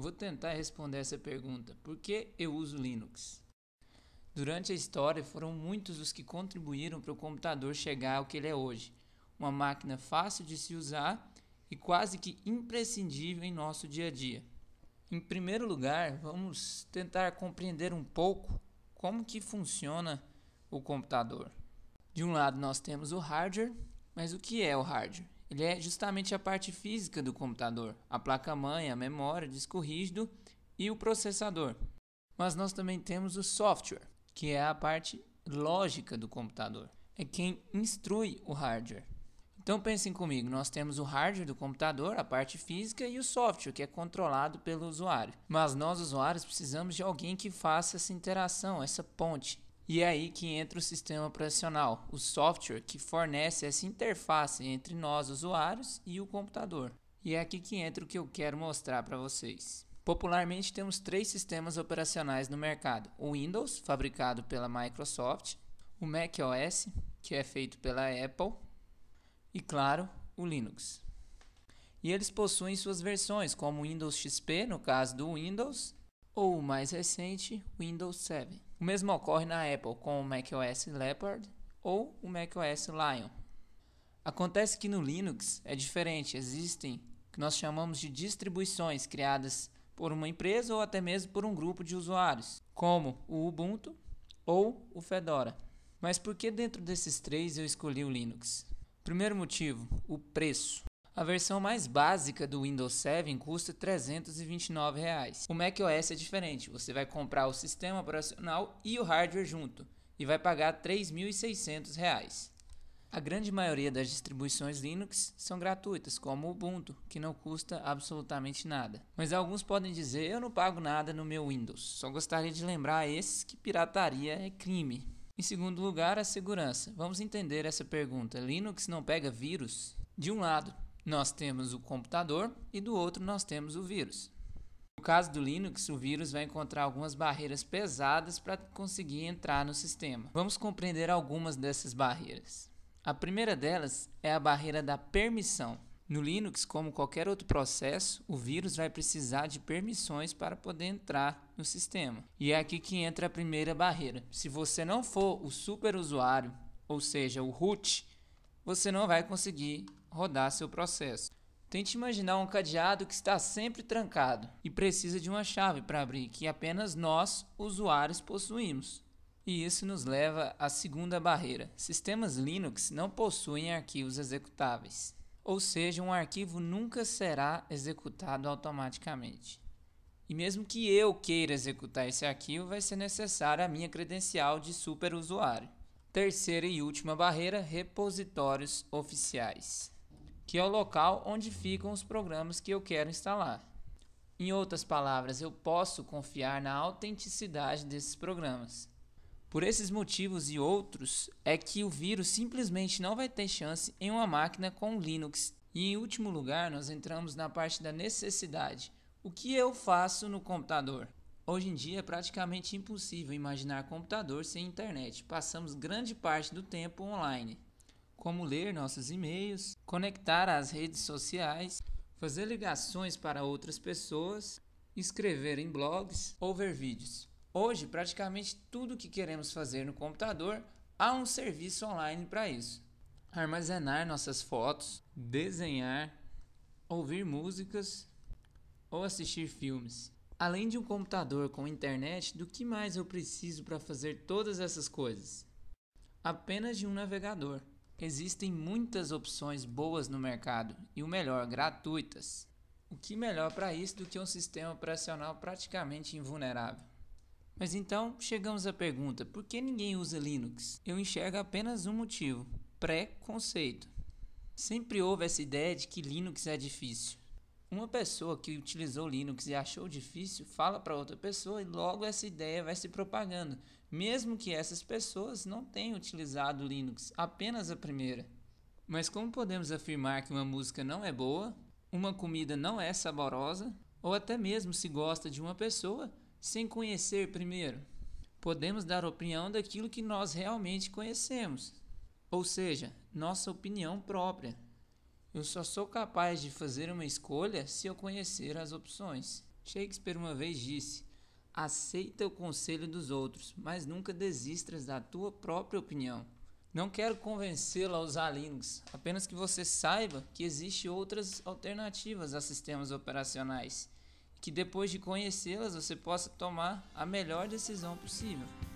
Vou tentar responder essa pergunta. Por que eu uso Linux? Durante a história, foram muitos os que contribuíram para o computador chegar ao que ele é hoje, uma máquina fácil de se usar e quase que imprescindível em nosso dia a dia. Em primeiro lugar, vamos tentar compreender um pouco como que funciona o computador. De um lado nós temos o hardware, mas o que é o hardware? ele é justamente a parte física do computador, a placa-mãe, a memória, o disco rígido e o processador. Mas nós também temos o software, que é a parte lógica do computador, é quem instrui o hardware. Então pensem comigo, nós temos o hardware do computador, a parte física e o software que é controlado pelo usuário. Mas nós usuários precisamos de alguém que faça essa interação, essa ponte e é aí que entra o sistema operacional, o software que fornece essa interface entre nós usuários e o computador. E é aqui que entra o que eu quero mostrar para vocês. Popularmente temos três sistemas operacionais no mercado: o Windows, fabricado pela Microsoft, o Mac OS, que é feito pela Apple, e claro, o Linux. E eles possuem suas versões, como o Windows XP, no caso do Windows, ou o mais recente, Windows 7. O mesmo ocorre na Apple com o macOS Leopard ou o macOS Lion. Acontece que no Linux é diferente, existem o que nós chamamos de distribuições criadas por uma empresa ou até mesmo por um grupo de usuários, como o Ubuntu ou o Fedora. Mas por que dentro desses três eu escolhi o Linux? Primeiro motivo, o preço. A versão mais básica do Windows 7 custa R$ 329. Reais. O macOS é diferente, você vai comprar o sistema operacional e o hardware junto e vai pagar R$ 3.600. A grande maioria das distribuições Linux são gratuitas, como o Ubuntu, que não custa absolutamente nada. Mas alguns podem dizer: eu não pago nada no meu Windows. Só gostaria de lembrar a esses que pirataria é crime. Em segundo lugar, a segurança. Vamos entender essa pergunta: Linux não pega vírus? De um lado, nós temos o computador e do outro nós temos o vírus. No caso do Linux, o vírus vai encontrar algumas barreiras pesadas para conseguir entrar no sistema. Vamos compreender algumas dessas barreiras. A primeira delas é a barreira da permissão. No Linux, como qualquer outro processo, o vírus vai precisar de permissões para poder entrar no sistema. E é aqui que entra a primeira barreira. Se você não for o superusuário, ou seja, o root, você não vai conseguir rodar seu processo. Tente imaginar um cadeado que está sempre trancado e precisa de uma chave para abrir, que apenas nós, usuários, possuímos. E isso nos leva à segunda barreira: sistemas Linux não possuem arquivos executáveis, ou seja, um arquivo nunca será executado automaticamente. E mesmo que eu queira executar esse arquivo, vai ser necessária a minha credencial de superusuário. Terceira e última barreira: repositórios oficiais que é o local onde ficam os programas que eu quero instalar. Em outras palavras, eu posso confiar na autenticidade desses programas. Por esses motivos e outros, é que o vírus simplesmente não vai ter chance em uma máquina com Linux. E em último lugar, nós entramos na parte da necessidade. O que eu faço no computador? Hoje em dia é praticamente impossível imaginar computador sem internet. Passamos grande parte do tempo online como ler nossos e-mails, conectar às redes sociais, fazer ligações para outras pessoas, escrever em blogs ou ver vídeos. Hoje, praticamente tudo que queremos fazer no computador há um serviço online para isso. Armazenar nossas fotos, desenhar, ouvir músicas ou assistir filmes. Além de um computador com internet, do que mais eu preciso para fazer todas essas coisas? Apenas de um navegador. Existem muitas opções boas no mercado e o melhor, gratuitas. O que melhor para isso do que um sistema operacional praticamente invulnerável? Mas então chegamos à pergunta: por que ninguém usa Linux? Eu enxergo apenas um motivo: preconceito. Sempre houve essa ideia de que Linux é difícil. Uma pessoa que utilizou Linux e achou difícil fala para outra pessoa e logo essa ideia vai se propagando, mesmo que essas pessoas não tenham utilizado Linux, apenas a primeira. Mas como podemos afirmar que uma música não é boa, uma comida não é saborosa, ou até mesmo se gosta de uma pessoa sem conhecer primeiro? Podemos dar opinião daquilo que nós realmente conhecemos, ou seja, nossa opinião própria. Eu só sou capaz de fazer uma escolha se eu conhecer as opções. Shakespeare uma vez disse: aceita o conselho dos outros, mas nunca desistas da tua própria opinião. Não quero convencê-lo a usar Linux, apenas que você saiba que existem outras alternativas a sistemas operacionais, que depois de conhecê-las você possa tomar a melhor decisão possível.